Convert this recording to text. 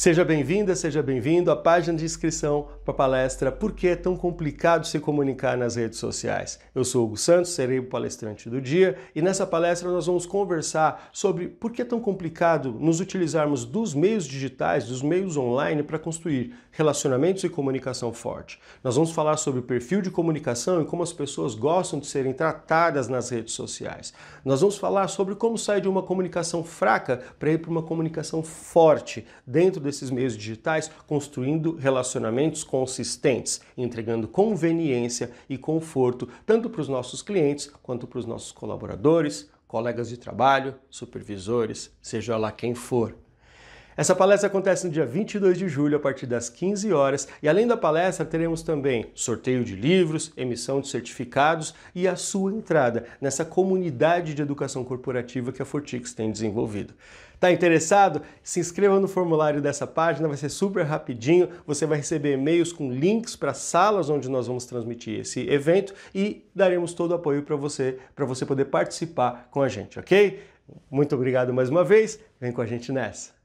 Seja bem-vinda, seja bem-vindo à página de inscrição para a palestra Por que é tão complicado se comunicar nas redes sociais? Eu sou Hugo Santos, serei o palestrante do dia e nessa palestra nós vamos conversar sobre por que é tão complicado nos utilizarmos dos meios digitais, dos meios online para construir relacionamentos e comunicação forte. Nós vamos falar sobre o perfil de comunicação e como as pessoas gostam de serem tratadas nas redes sociais. Nós vamos falar sobre como sair de uma comunicação fraca para ir para uma comunicação forte dentro desses meios digitais, construindo relacionamentos consistentes, entregando conveniência e conforto tanto para os nossos clientes quanto para os nossos colaboradores, colegas de trabalho, supervisores, seja lá quem for. Essa palestra acontece no dia 22 de julho, a partir das 15 horas, e além da palestra, teremos também sorteio de livros, emissão de certificados e a sua entrada nessa comunidade de educação corporativa que a Fortix tem desenvolvido. Tá interessado? Se inscreva no formulário dessa página, vai ser super rapidinho. Você vai receber e-mails com links para salas onde nós vamos transmitir esse evento e daremos todo o apoio para você, para você poder participar com a gente, ok? Muito obrigado mais uma vez. Vem com a gente nessa.